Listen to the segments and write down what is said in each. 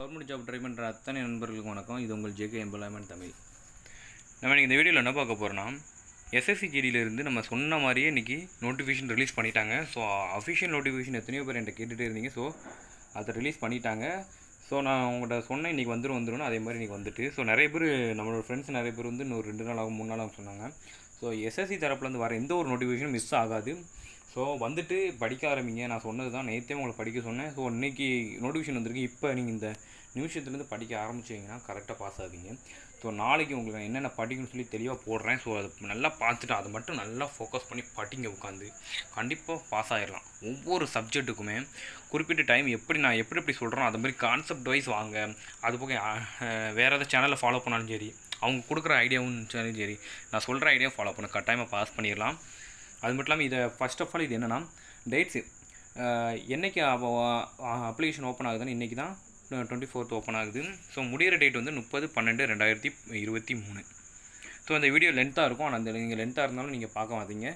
government job try பண்ணுற அத்தனை நண்பர்களுக்கு வணக்கம் இது உங்கள் ஜேகே எம்ப்ளாய்மெண்ட் தமிழ் நம்ம இன்றைக்கி இந்த வீடியோவில் என்ன பார்க்க போகிறோம்னா எஸ்எஸ்சி ஜிடியிலேருந்து நம்ம சொன்ன மாதிரியே இன்றைக்கி நோட்டிஃபிகேஷன் ரிலீஸ் பண்ணிட்டாங்க ஸோ அஃபிஷியல் நோட்டிஃபிகேஷன் எத்தனையோ பேர் என்கிட்ட கேட்டுகிட்டே இருந்தீங்க ஸோ அதை ரிலீஸ் பண்ணிட்டாங்க ஸோ நான் உங்கள்கிட்ட சொன்னேன் இன்றைக்கி வந்துடும் வந்துடும் அதே மாதிரி இன்றைக்கி வந்துட்டு ஸோ நிறைய பேர் நம்மளோட ஃப்ரெண்ட்ஸ் நிறைய பேர் வந்து இன்னொரு ரெண்டு நாள் ஆகும் மூணு நாள் ஆகும் சொன்னாங்க ஸோ எஸ்எஸ்சி தரப்புலேருந்து வர எந்த ஒரு நோட்டிஃபிகேஷனும் மிஸ் ஆகாது ஸோ வந்துட்டு படிக்க ஆரம்பிங்க நான் சொன்னது தான் நேற்றே உங்களை படிக்க சொன்னேன் ஸோ இன்றைக்கி நோட்டிஃபிகேஷன் வந்திருக்கு இப்போ நீங்கள் இந்த நிமிஷத்துலேருந்து படிக்க ஆரம்பிச்சிங்கன்னா கரெக்டாக பாஸ் ஆகுதுங்க ஸோ நாளைக்கு உங்களுக்கு என்னென்ன படிக்கணும்னு சொல்லி தெளிவாக போடுறேன் ஸோ அதை நல்லா பார்த்துட்டு அதை மட்டும் நல்லா ஃபோக்கஸ் பண்ணி படிங்க உட்காந்து கண்டிப்பாக பாஸ் ஆகிடலாம் ஒவ்வொரு சப்ஜெக்ட்டுக்குமே குறிப்பிட்ட டைம் எப்படி நான் எப்படி எப்படி சொல்கிறோம் அது மாதிரி கான்செப்ட் வைஸ் வாங்க அது போக வேறு எதாவது சேனலில் ஃபாலோ பண்ணாலும் சரி அவங்க கொடுக்குற ஐடியாவும் சரி சரி நான் சொல்கிற ஐடியாவும் ஃபாலோ பண்ண கட்டாயமாக பாஸ் பண்ணிடலாம் அது மட்டும் இல்லாமல் இதை ஃபஸ்ட் ஆஃப் ஆல் இது என்னென்னா டேட்ஸு என்றைக்கு அப்ளிகேஷன் ஓப்பன் ஆகுதுன்னு இன்றைக்கி தான் டுவெண்ட்டி ஃபோர்த் ஓப்பன் ஆகுது ஸோ முடிகிற டேட் வந்து முப்பது பன்னெண்டு ரெண்டாயிரத்தி இருபத்தி மூணு ஸோ அந்த வீடியோ லென்த்தாக இருக்கும் ஆனால் அந்த நீங்கள் லென்த்தாக இருந்தாலும் நீங்கள் பார்க்க மாட்டீங்க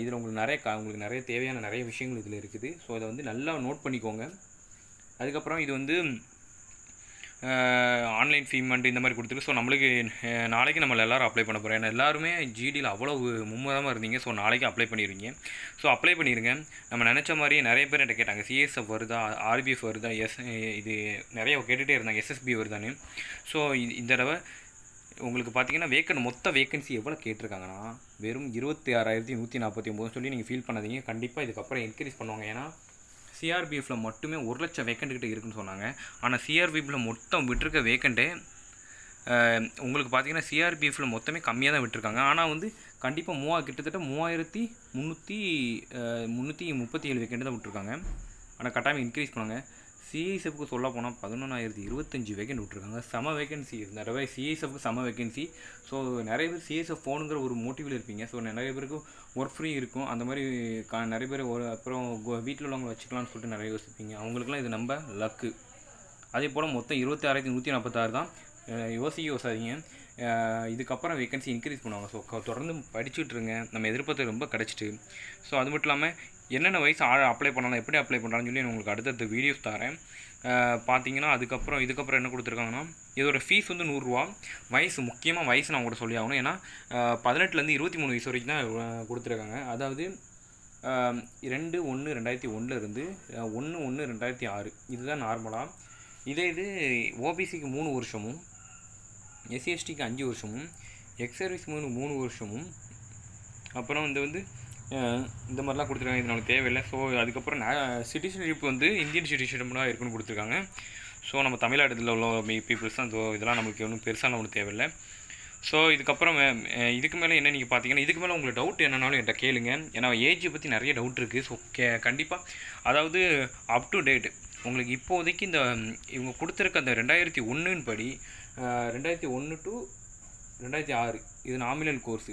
இதில் உங்களுக்கு நிறைய கா உங்களுக்கு நிறைய தேவையான நிறைய விஷயங்கள் இதில் இருக்குது ஸோ இதை வந்து நல்லா நோட் பண்ணிக்கோங்க அதுக்கப்புறம் இது வந்து ஆன்லைன் பேமெண்ட் இந்த மாதிரி கொடுத்துட்டு ஸோ நம்மளுக்கு நாளைக்கு நம்மளை எல்லோரும் அப்ளை பண்ண போகிறோம் ஏன்னா எல்லாருமே ஜிடியில் அவ்வளோ மும்முரமாக இருந்தீங்க ஸோ நாளைக்கு அப்ளை பண்ணிடுவீங்க ஸோ அப்ளை பண்ணிடுங்க நம்ம நினச்ச மாதிரியே நிறைய பேர் என்கிட்ட கேட்டாங்க சிஎஸ்எஃப் வருதா ஆர்பிஎஃப் வருதா எஸ் இது நிறைய கேட்டுகிட்டே இருந்தாங்க எஸ்எஸ்பி வருதான்னு ஸோ இந்த தடவை உங்களுக்கு பார்த்தீங்கன்னா வேக்கன் மொத்த வேக்கன்சி எவ்வளோ கேட்டிருக்காங்கன்னா வெறும் இருபத்தி ஆறாயிரத்தி நூற்றி நாற்பத்தி ஒம்பதுன்னு சொல்லி நீங்கள் ஃபீல் பண்ணாதீங்க கண்டிப்பாக இதுக்கப்புறம் இன்க்ரீஸ் பண்ணுவாங்க ஏன்னா சிஆர்பிஎஃப்பில் மட்டுமே ஒரு லட்சம் வேக்கண்ட் கிட்ட இருக்குன்னு சொன்னாங்க ஆனால் சிஆர்பிஎஃப்பில் மொத்தம் விட்டுருக்க வேக்கண்ட்டே உங்களுக்கு பார்த்தீங்கன்னா சிஆர்பிஎஃப்பில் மொத்தமே கம்மியாக தான் விட்டுருக்காங்க ஆனால் வந்து கண்டிப்பாக மூவா கிட்டத்தட்ட மூவாயிரத்தி முந்நூற்றி முந்நூற்றி முப்பத்தி ஏழு வேக்கண்ட்டு தான் விட்டுருக்காங்க ஆனால் கட்டாயம் இன்க்ரீஸ் பண்ணாங்க சிஐசப்புக்கு சொல்ல போனால் பதினொன்றாயிரத்தி இருபத்தஞ்சி வேகன் விட்ருக்காங்க செம வேகன்சி நிறைய சிஐசப்புக்கு செம வேகன்சி ஸோ நிறைய பேர் சிஎஸ்எஃப் ஃபோனுங்கிற ஒரு மோட்டிவில் இருப்பீங்க ஸோ நிறைய பேருக்கு ஒர்க் ஃப்ரீ இருக்கும் அந்த மாதிரி கா நிறைய பேர் ஒரு அப்புறம் வீட்டில் உள்ளவங்களை வச்சுக்கலாம்னு சொல்லிட்டு நிறைய யோசிப்பீங்க அவங்களுக்குலாம் இது நம்ம லக்கு அதே போல் மொத்தம் இருபத்தி ஆறாயிரத்தி நூற்றி நாற்பத்தாறு தான் யோசிக்க யோசாதீங்க இதுக்கப்புறம் வேகன்சி இன்க்ரீஸ் பண்ணுவாங்க ஸோ தொடர்ந்து இருங்க நம்ம எதிர்பார்த்து ரொம்ப கிடச்சிட்டு ஸோ அது மட்டும் இல்லாமல் என்னென்ன வயசு ஆ அப்ளை பண்ணலாம் எப்படி அப்ளை பண்ணலாம்னு சொல்லி உங்களுக்கு அடுத்தடுத்த வீடியோஸ் தரேன் பார்த்தீங்கன்னா அதுக்கப்புறம் இதுக்கப்புறம் என்ன கொடுத்துருக்காங்கன்னா இதோட ஃபீஸ் வந்து நூறுரூவா வயசு முக்கியமாக வயசு நான் உங்கள்கிட்ட சொல்லி ஆகணும் ஏன்னா பதினெட்டுலேருந்து இருபத்தி மூணு வயசு வரைக்கும் தான் கொடுத்துருக்காங்க அதாவது ரெண்டு ஒன்று ரெண்டாயிரத்தி ஒன்றுலேருந்து ஒன்று ஒன்று ரெண்டாயிரத்தி ஆறு இதுதான் நார்மலாக இதே இது ஓபிசிக்கு மூணு வருஷமும் எஸ்சிஎஸ்டிக்கு அஞ்சு வருஷமும் எக்ஸ் சர்வீஸ் மூணு மூணு வருஷமும் அப்புறம் இந்த வந்து இந்த மாதிரிலாம் கொடுத்துருக்காங்க இது நமக்கு தேவையில்லை ஸோ அதுக்கப்புறம் சிட்டிசன்ஷிப் வந்து இந்தியன் சிட்டிசன்ஷிப்லாம் இருக்குன்னு கொடுத்துருக்காங்க ஸோ நம்ம தமிழ்நாட்டில் உள்ள பீப்புள்ஸ் தான் இதெல்லாம் நமக்கு ஒன்றும் பெருசாக நம்மளுக்கு தேவையில்லை ஸோ இதுக்கப்புறம் இதுக்கு மேலே என்ன நீங்கள் பார்த்தீங்கன்னா இதுக்கு மேலே உங்களுக்கு டவுட் என்னன்னாலும் என்கிட்ட கேளுங்க ஏன்னா ஏஜை பற்றி நிறைய டவுட் இருக்குது ஸோ கே கண்டிப்பாக அதாவது அப் டு டேட் உங்களுக்கு இப்போதைக்கு இந்த இவங்க கொடுத்துருக்க அந்த ரெண்டாயிரத்தி ஒன்றுன்னு படி ரெண்டாயிரத்தி ஒன்று டு ரெண்டாயிரத்தி ஆறு இது நாமினல் கோர்ஸு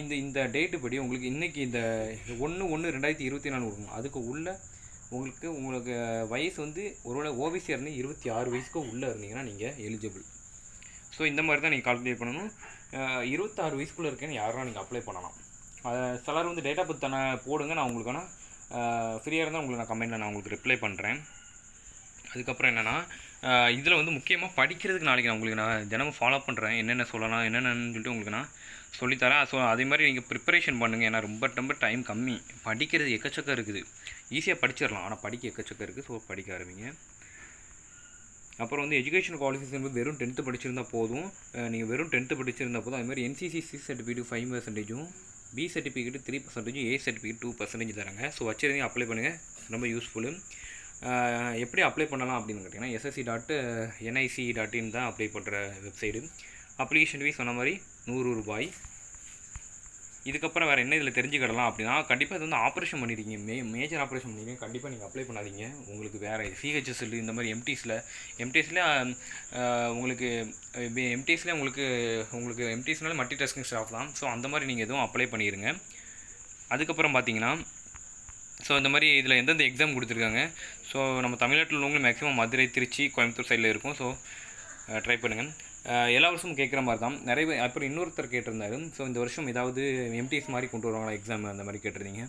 இந்த இந்த டேட்டு படி உங்களுக்கு இன்றைக்கி இந்த ஒன்று ஒன்று ரெண்டாயிரத்தி இருபத்தி நாலு கொடுக்கணும் அதுக்கு உள்ளே உங்களுக்கு உங்களுக்கு வயசு வந்து ஒருவேளை ஓபிசி இருந்து இருபத்தி ஆறு வயசுக்கு உள்ளே இருந்தீங்கன்னா நீங்கள் எலிஜிபிள் ஸோ இந்த மாதிரி தான் நீங்கள் கால்குலேட் பண்ணணும் இருபத்தாறு வயசுக்குள்ளே இருக்கேன்னு யாரும் நீங்கள் அப்ளை பண்ணலாம் சிலர் வந்து டேட்டா பற்றி தானே போடுங்க நான் உங்களுக்கு ஆனால் ஃப்ரீயாக இருந்தால் உங்களுக்கு நான் கமெண்ட்டில் நான் உங்களுக்கு ரிப்ளை பண்ணுறேன் அதுக்கப்புறம் என்னென்னா இதில் வந்து முக்கியமாக படிக்கிறதுக்கு நாளைக்கு நான் உங்களுக்கு நான் தினமும் ஃபாலோ பண்ணுறேன் என்னென்ன சொல்லலாம் என்னென்னு சொல்லிட்டு உங்களுக்கு நான் சொல்லித்தரேன் ஸோ அதே மாதிரி நீங்கள் ப்ரிப்பரேஷன் பண்ணுங்கள் ஏன்னா ரொம்ப ரொம்ப டைம் கம்மி படிக்கிறது எக்கச்சக்கம் இருக்குது ஈஸியாக படிச்சிடலாம் ஆனால் படிக்க எக்கச்சக்கம் இருக்குது ஸோ படிக்க ஆரம்பிங்க அப்புறம் வந்து எஜுகேஷன் குவாலிஃபிகேஷன் வந்து வெறும் டென்த்து படிச்சிருந்தால் போதும் நீங்கள் வெறும் டென்த்து படிச்சிருந்தா போதும் அதே மாதிரி என்சிசி சி சர்டிஃபிகேட்டு ஃபைவ் பர்சன்டேஜும் பி சர்டிஃபிகேட்டு த்ரீ பர்சன்டேஜும் ஏ சர்டிஃபிகேட் டூ பர்சன்டேஜ் தராங்க ஸோ வச்சுருந்தீங்க அப்ளை பண்ணுங்கள் ரொம்ப யூஸ்ஃபுல்லு எப்படி அப்ளை பண்ணலாம் அப்படின்னு கேட்டிங்கன்னா SSC dot NIC dot in தான் அப்ளை பண்ணுற வெப்சைடு அப்ளிகேஷன் ஃபீஸ் சொன்ன மாதிரி நூறு ரூபாய் இதுக்கப்புறம் வேறு என்ன இதில் தெரிஞ்சுக்கிடலாம் அப்படின்னா கண்டிப்பாக இது வந்து ஆப்ரேஷன் பண்ணியிருக்கீங்க மே மேஜர் ஆப்ரேஷன் பண்ணியிருக்கீங்க கண்டிப்பாக நீங்கள் அப்ளை பண்ணாதீங்க உங்களுக்கு வேறு சிஹெச்எஸ்எல் இந்த மாதிரி எம்டிஸில் எம்டிஎஸில் உங்களுக்கு எம்டிஎஸ்சில் உங்களுக்கு உங்களுக்கு எம்டிஎஸ்னால மல்டி டாஸ்கிங் ஸ்டாஃப் தான் ஸோ அந்த மாதிரி நீங்கள் எதுவும் அப்ளை பண்ணிடுங்க அதுக்கப்புறம் பார்த்தீங்கன்னா ஸோ இந்த மாதிரி இதில் எந்தெந்த எக்ஸாம் கொடுத்துருக்காங்க ஸோ நம்ம தமிழ்நாட்டில் உள்ளவங்களும் மேக்ஸிமம் மதுரை திருச்சி கோயம்புத்தூர் சைடில் இருக்கும் ஸோ ட்ரை பண்ணுங்கள் எல்லா வருஷமும் கேட்குற மாதிரி தான் நிறைய அப்புறம் இன்னொருத்தர் கேட்டிருந்தாரு ஸோ இந்த வருஷம் ஏதாவது எம்டிஎஸ் மாதிரி கொண்டு வருவாங்களா எக்ஸாம் அந்த மாதிரி கேட்டிருந்தீங்க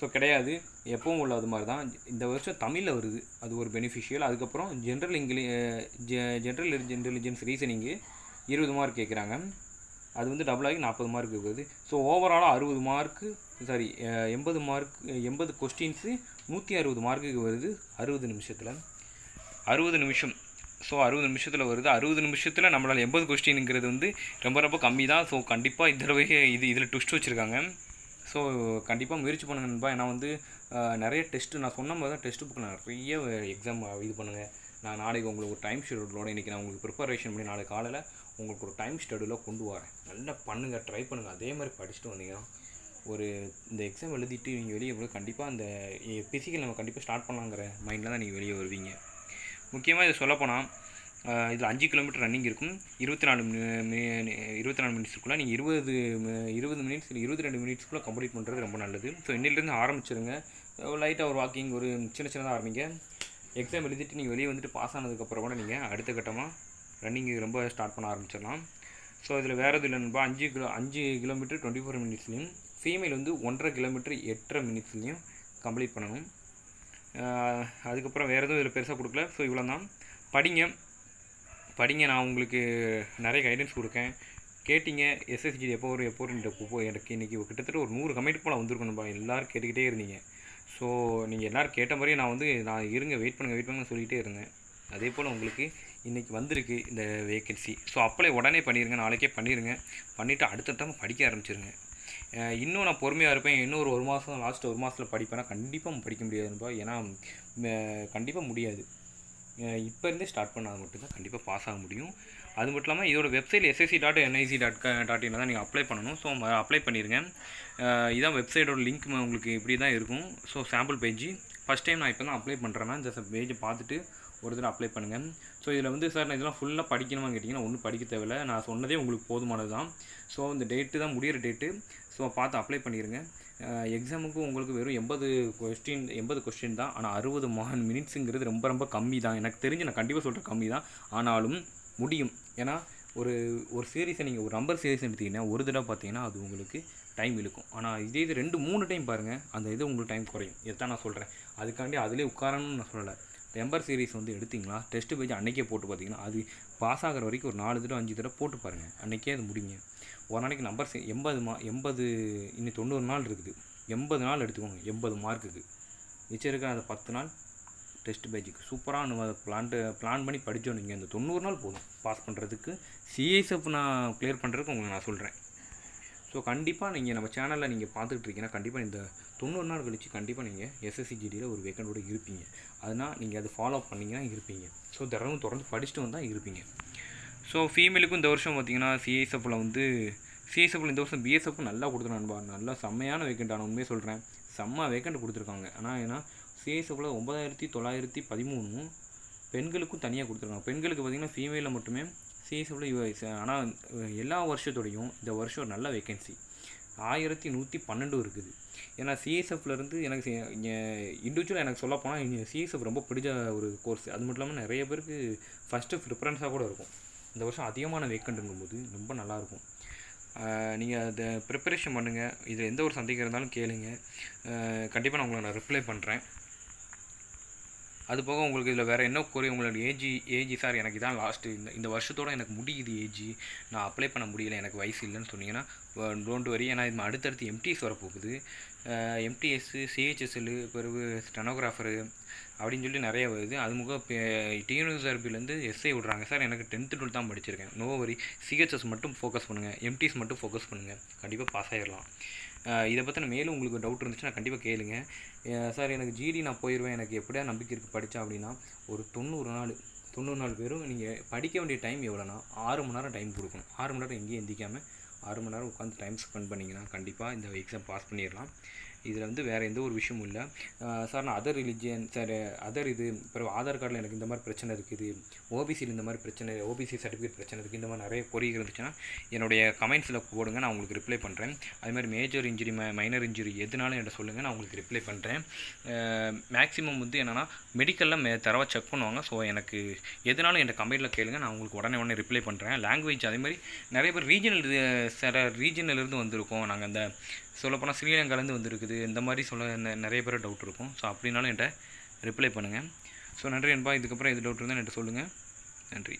ஸோ கிடையாது எப்பவும் உள்ளது மாதிரி தான் இந்த வருஷம் தமிழில் வருது அது ஒரு பெனிஃபிஷியல் அதுக்கப்புறம் ஜென்ரல் இங்கிலி ஜென்ரல் இன்டெலிஜென்ஸ் ரீசனிங்கு இருபது மார்க் கேட்குறாங்க அது வந்து டபுள் ஆகி நாற்பது மார்க் இருக்குது ஸோ ஓவராலாக அறுபது மார்க்கு சாரி எண்பது மார்க் எண்பது கொஸ்டின்ஸு நூற்றி அறுபது மார்க்குக்கு வருது அறுபது நிமிஷத்தில் அறுபது நிமிஷம் ஸோ அறுபது நிமிஷத்தில் வருது அறுபது நிமிஷத்தில் நம்மளால் எண்பது கொஸ்டின்ங்கிறது வந்து ரொம்ப ரொம்ப கம்மி தான் ஸோ கண்டிப்பாக இந்த தடவை இது இதில் ட்விஸ்ட் வச்சுருக்காங்க ஸோ கண்டிப்பாக முயற்சி பண்ணுங்க நண்பா ஏன்னா வந்து நிறைய டெஸ்ட்டு நான் சொன்ன மாதிரி தான் டெஸ்ட் புக் நிறைய எக்ஸாம் இது பண்ணுங்கள் நான் நாளைக்கு உங்களுக்கு ஒரு டைம் ஷெடியூலோட இன்றைக்கி நான் உங்களுக்கு ப்ரிப்பரேஷன் பண்ணி நாளைக்கு காலையில் உங்களுக்கு ஒரு டைம் ஷெடியூலாக கொண்டு வரேன் நல்லா பண்ணுங்கள் ட்ரை பண்ணுங்கள் அதே மாதிரி படிச்சுட்டு வந்தீங்கன்னா ஒரு இந்த எக்ஸாம் எழுதிட்டு நீங்கள் வெளியே போய் கண்டிப்பாக அந்த ஃபிசிக்கல் நம்ம கண்டிப்பாக ஸ்டார்ட் பண்ணலாங்கிற மைண்டில் தான் நீங்கள் வெளியே வருவீங்க முக்கியமாக இதை சொல்லப்போனால் இதில் அஞ்சு கிலோமீட்டர் ரன்னிங் இருக்கும் இருபத்தி நாலு இருபத்தி நாலு மினிட்ஸ்க்குள்ளே நீங்கள் இருபது இருபது மினிட்ஸ் இல்லை இருபத்தி ரெண்டு மினிட்ஸ்க்குள்ளே கம்ப்ளீட் பண்ணுறது ரொம்ப நல்லது ஸோ இன்னிலேருந்து ஆரம்பிச்சிருங்க லைட்டாக ஒரு வாக்கிங் ஒரு சின்ன சின்னதாக ஆரம்பிங்க எக்ஸாம் எழுதிட்டு நீங்கள் வெளியே வந்துட்டு பாஸ் ஆனதுக்கப்புறம் கூட நீங்கள் அடுத்த கட்டமாக ரன்னிங் ரொம்ப ஸ்டார்ட் பண்ண ஆரம்பிச்சிடலாம் ஸோ இதில் வேறு எதுவும் இல்லைன்பா அஞ்சு கிலோ அஞ்சு கிலோமீட்டர் டுவெண்ட்டி ஃபோர் மினிட்ஸ்லேயும் ஃபீமேல் வந்து ஒன்றரை கிலோமீட்டர் எட்டரை மினிட்ஸ்லேயும் கம்ப்ளீட் பண்ணணும் அதுக்கப்புறம் வேறு எதுவும் இதில் பெருசாக கொடுக்கல ஸோ இவ்வளோ தான் படிங்க படிங்க நான் உங்களுக்கு நிறைய கைடன்ஸ் கொடுக்கேன் கேட்டிங்க எஸ்எஸ்ஜி எப்போ வரும் எப்போ வரும் எனக்கு இன்றைக்கி கிட்டத்தட்ட ஒரு நூறு கமெண்ட் போல் வந்திருக்கணும் எல்லோரும் கேட்டுக்கிட்டே இருந்தீங்க ஸோ நீங்கள் எல்லோரும் கேட்ட மாதிரியே நான் வந்து நான் இருங்க வெயிட் பண்ணுங்கள் வெயிட் பண்ணுங்கன்னு சொல்லிகிட்டே இருந்தேன் அதே போல் உங்களுக்கு இன்றைக்கி வந்திருக்கு இந்த வேக்கன்சி ஸோ அப்ளை உடனே பண்ணிடுங்க நாளைக்கே பண்ணிடுங்க பண்ணிவிட்டு அடுத்த டைம் படிக்க ஆரம்பிச்சிருங்க இன்னும் நான் பொறுமையாக இருப்பேன் இன்னும் ஒரு ஒரு மாதம் லாஸ்ட் ஒரு மாதத்தில் படிப்பேன்னா கண்டிப்பாக படிக்க முடியாதுப்பா ஏன்னா கண்டிப்பாக முடியாது இப்போ இருந்தே ஸ்டார்ட் பண்ணால் மட்டும்தான் கண்டிப்பாக பாஸ் ஆக முடியும் அது மட்டும் இல்லாமல் இதோட website SSC dot NIC dot dot in தான் நீங்கள் அப்ளை பண்ணணும் ஸோ அப்ளை பண்ணிடுங்க இதான் வெப்சைட்டோட லிங்க் உங்களுக்கு இப்படி தான் இருக்கும் so sample page first time நான் இப்போ தான் அப்ளை பண்ணுறேன்னா ஜஸ்ட் பேஜ் பார்த்துட்டு ஒரு தடவை அப்ளை பண்ணுங்கள் ஸோ இதில் வந்து சார் நான் இதெல்லாம் ஃபுல்லாக படிக்கணுமா கேட்டிங்கன்னா ஒன்றும் படிக்க தேவையில்லை நான் சொன்னதே உங்களுக்கு போதுமானது தான் ஸோ இந்த டேட்டு தான் முடிகிற டேட்டு ஸோ பார்த்து அப்ளை பண்ணிடுங்க எக்ஸாமுக்கு உங்களுக்கு வெறும் எண்பது கொஸ்டின் எண்பது கொஸ்டின் தான் ஆனால் அறுபது மான் மினிட்ஸுங்கிறது ரொம்ப ரொம்ப கம்மி தான் எனக்கு தெரிஞ்சு நான் கண்டிப்பாக சொல்கிறேன் கம்மி தான் ஆனாலும் முடியும் ஏன்னா ஒரு ஒரு சீரீஸை நீங்கள் ஒரு நம்பர் சீரீஸ் எடுத்திங்கன்னா ஒரு தடவை பார்த்தீங்கன்னா அது உங்களுக்கு டைம் இழுக்கும் ஆனால் இதே இது ரெண்டு மூணு டைம் பாருங்கள் அந்த இது உங்களுக்கு டைம் குறையும் எத்தான் நான் சொல்கிறேன் அதுக்காண்டி அதிலே உட்காரணும்னு நான் சொல்லலை எம்பர் சீரிஸ் வந்து எடுத்திங்களா டெஸ்ட் பேஜ் அன்றைக்கே போட்டு பார்த்தீங்கன்னா அது பாஸ் ஆகிற வரைக்கும் ஒரு நாலு தடவை அஞ்சு தடவை போட்டு பாருங்கள் அன்றைக்கே அது முடிங்க ஒரு நாளைக்கு நம்பர் எண்பது மா எண்பது இன்னும் தொண்ணூறு நாள் இருக்குது எண்பது நாள் எடுத்துக்கோங்க எண்பது மார்க்குக்கு மிச்சம் இருக்கிற அந்த பத்து நாள் டெஸ்ட் பேஜுக்கு சூப்பராக நம்ம அதை பிளான்ட்டு பிளான் பண்ணி படித்தோம் நீங்கள் அந்த தொண்ணூறு நாள் போதும் பாஸ் பண்ணுறதுக்கு சிஎஸ்எஃப் நான் கிளியர் பண்ணுறதுக்கு உங்களுக்கு நான் சொல்கிறேன் ஸோ கண்டிப்பாக நீங்கள் நம்ம சேனலில் நீங்கள் பார்த்துட்டு இருக்கீங்கன்னா கண்டிப்பாக இந்த தொண்ணூறு நாள் கழித்து கண்டிப்பாக நீங்கள் எஸ்எஸ்சி ஜிடியில் ஒரு வேக்கண்டோடு இருப்பீங்க அதனால் நீங்கள் அதை ஃபாலோ பண்ணிங்கன்னா இருப்பீங்க ஸோ திறனும் தொடர்ந்து படிச்சுட்டு வந்தால் இருப்பீங்க ஸோ ஃபீமேலுக்கும் இந்த வருஷம் பார்த்திங்கன்னா சிஎஸ்எஃப்பில் வந்து சிஎஸ்எஃப்பில் இந்த வருஷம் பிஎஸ்எஃப் நல்லா கொடுத்துருக்கான்பா நல்லா செம்மையான வேக்கண்டான உண்மையை உண்மையே சொல்கிறேன் செம்ம வேக்கண்ட் கொடுத்துருக்காங்க ஆனால் ஏன்னா சிஎஸ்எஃப்பில் ஒன்பதாயிரத்தி தொள்ளாயிரத்தி பதிமூணும் பெண்களுக்கும் தனியாக கொடுத்துருக்காங்க பெண்களுக்கு பார்த்திங்கன்னா ஃபீமேலில் மட்டுமே சிஎஸ்எஃப்ல இவ்வளோ ஆனால் எல்லா வருஷத்தோடையும் இந்த வருஷம் நல்ல வேகன்சி ஆயிரத்தி நூற்றி பன்னெண்டு இருக்குது ஏன்னா சிஎஸ்எஃப்லேருந்து எனக்கு இண்டிவிஜுவலாக எனக்கு சொல்ல போனால் சிஎஸ்எஃப் ரொம்ப பிடிச்ச ஒரு கோர்ஸ் அது மட்டும் இல்லாமல் நிறைய பேருக்கு ஃபஸ்ட்டு ப்ரிஃபரன்ஸாக கூட இருக்கும் இந்த வருஷம் அதிகமான வேக்கண்ட்டுங்கும்போது ரொம்ப நல்லாயிருக்கும் நீங்கள் அதை ப்ரிப்பரேஷன் பண்ணுங்கள் இதில் எந்த ஒரு சந்தேகம் இருந்தாலும் கேளுங்க கண்டிப்பாக நான் உங்களுக்கு நான் ரிப்ளை பண்ணுறேன் அது போக உங்களுக்கு இதில் வேறு என்ன கோரி உங்களோட ஏஜி ஏஜி சார் எனக்கு இதான் லாஸ்ட்டு இந்த இந்த வருஷத்தோடு எனக்கு முடியுது ஏஜி நான் அப்ளை பண்ண முடியல எனக்கு வயசு இல்லைன்னு சொன்னீங்கன்னா டோன்ட் வரி ஏன்னா இது அடுத்தடுத்து எம்டிஎஸ் வரப்போகுது எம்டிஎஸ்ஸு சிஹெச்எஸ்எல்லு பிறகு ஸ்டெனோகிராஃபரு அப்படின்னு சொல்லி நிறைய வருது அது முக டிஎன்எஸ்ஆர்பிலேருந்து எஸ்ஐ விட்றாங்க சார் எனக்கு டென்த்து டுவெல்த் தான் படிச்சிருக்கேன் நோ வரி சிஹெச்எஸ் மட்டும் ஃபோக்கஸ் பண்ணுங்கள் எம்டிஎஸ் மட்டும் ஃபோக்கஸ் பண்ணுங்கள் கண்டிப்பாக பாஸ் ஆகிடலாம் இதை பற்றி மேலும் உங்களுக்கு டவுட் இருந்துச்சுன்னா கண்டிப்பாக கேளுங்க சார் எனக்கு ஜிடி நான் போயிடுவேன் எனக்கு எப்படியா நம்பிக்கை இருக்குது படித்தேன் அப்படின்னா ஒரு தொண்ணூறு நாள் தொண்ணூறு நாள் பேரும் நீங்கள் படிக்க வேண்டிய டைம் எவ்வளோனா ஆறு மணி நேரம் டைம் கொடுக்கணும் ஆறு மணி நேரம் எங்கேயும் எந்திக்காமல் ஆறு மணி நேரம் உட்காந்து டைம் ஸ்பெண்ட் பண்ணிங்கன்னா கண்டிப்பாக இந்த எக்ஸாம் பாஸ் பண்ணிடலாம் இதில் வந்து வேறு எந்த ஒரு விஷயமும் இல்லை சார் நான் அதர் ரிலிஜியன் சார் அதர் இது அப்புறம் ஆதார் கார்டில் எனக்கு இந்த மாதிரி பிரச்சனை இருக்குது ஓபிசியில் இந்த மாதிரி பிரச்சனை ஓபிசி சர்டிஃபிகேட் பிரச்சனை இருக்குது இந்த மாதிரி நிறைய கொரி இருந்துச்சுன்னா என்னுடைய கமெண்ட்ஸில் போடுங்க நான் உங்களுக்கு ரிப்ளை பண்ணுறேன் அது மாதிரி மேஜர் இன்ஜுரி மைனர் இன்ஜுரி எதுனாலும் என்கிட்ட சொல்லுங்கள் நான் உங்களுக்கு ரிப்ளை பண்ணுறேன் மேக்ஸிமம் வந்து என்னென்னா மெடிக்கலில் மே தரவாக செக் பண்ணுவாங்க ஸோ எனக்கு எதுனாலும் என் கம்பெனியில் கேளுங்க நான் உங்களுக்கு உடனே உடனே ரிப்ளை பண்ணுறேன் லாங்குவேஜ் அதே மாதிரி நிறைய பேர் ரீஜனல் சில இருந்து வந்திருக்கோம் நாங்கள் அந்த சொல்லப்போனால் ஸ்ரீலங்காலேருந்து வந்திருக்குது இந்த மாதிரி சொல்ல நிறைய பேர் டவுட் இருக்கும் ஸோ அப்படின்னாலும் என்கிட்ட ரிப்ளை பண்ணுங்கள் ஸோ நன்றி என்பா இதுக்கப்புறம் எது டவுட் இருந்தால் என்கிட்ட சொல்லுங்கள் நன்றி